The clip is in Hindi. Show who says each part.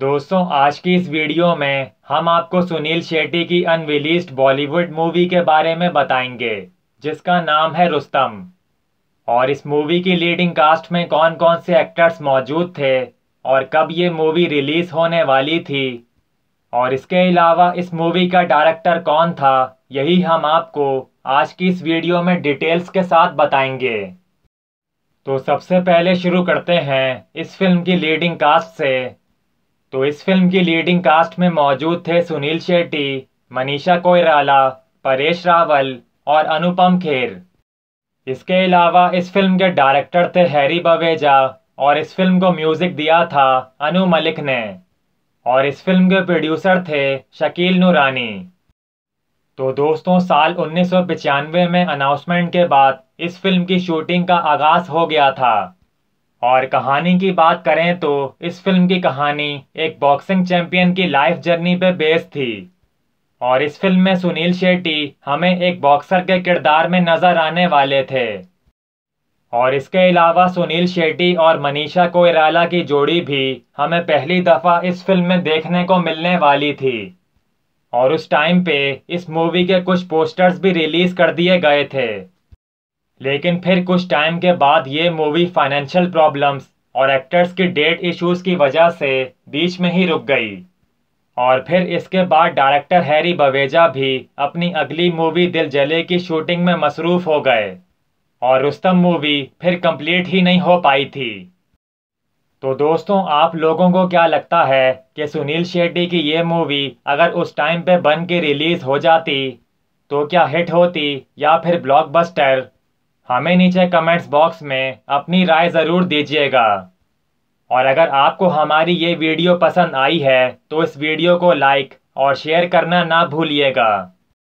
Speaker 1: दोस्तों आज की इस वीडियो में हम आपको सुनील शेट्टी की अनरिलीज्ड बॉलीवुड मूवी के बारे में बताएंगे जिसका नाम है रुस्तम और इस मूवी की लीडिंग कास्ट में कौन कौन से एक्टर्स मौजूद थे और कब ये मूवी रिलीज़ होने वाली थी और इसके अलावा इस मूवी का डायरेक्टर कौन था यही हम आपको आज की इस वीडियो में डिटेल्स के साथ बताएंगे तो सबसे पहले शुरू करते हैं इस फिल्म की लीडिंग कास्ट से तो इस फिल्म की लीडिंग कास्ट में मौजूद थे सुनील शेट्टी मनीषा कोयराला परेश रावल और अनुपम खेर इसके अलावा इस फिल्म के डायरेक्टर थे हैरी बवेजा और इस फिल्म को म्यूज़िक दिया था अनु मलिक ने और इस फिल्म के प्रोड्यूसर थे शकील नूरानी तो दोस्तों साल उन्नीस में अनाउंसमेंट के बाद इस फिल्म की शूटिंग का आगाज़ हो गया था और कहानी की बात करें तो इस फिल्म की कहानी एक बॉक्सिंग चैंपियन की लाइफ जर्नी पे बेस्ड थी और इस फिल्म में सुनील शेट्टी हमें एक बॉक्सर के किरदार में नज़र आने वाले थे और इसके अलावा सुनील शेट्टी और मनीषा कोयराला की जोड़ी भी हमें पहली दफ़ा इस फिल्म में देखने को मिलने वाली थी और उस टाइम पे इस मूवी के कुछ पोस्टर्स भी रिलीज़ कर दिए गए थे लेकिन फिर कुछ टाइम के बाद ये मूवी फाइनेंशियल प्रॉब्लम्स और एक्टर्स की डेट इश्यूज की वजह से बीच में ही रुक गई और फिर इसके बाद डायरेक्टर हैरी बवेजा भी अपनी अगली मूवी दिल जले की शूटिंग में मसरूफ़ हो गए और रुस्तम मूवी फिर कंप्लीट ही नहीं हो पाई थी तो दोस्तों आप लोगों को क्या लगता है कि सुनील शेट्टी की ये मूवी अगर उस टाइम पे बन के रिलीज़ हो जाती तो क्या हिट होती या फिर ब्लॉकबस्टर हमें नीचे कमेंट्स बॉक्स में अपनी राय ज़रूर दीजिएगा और अगर आपको हमारी ये वीडियो पसंद आई है तो इस वीडियो को लाइक और शेयर करना ना भूलिएगा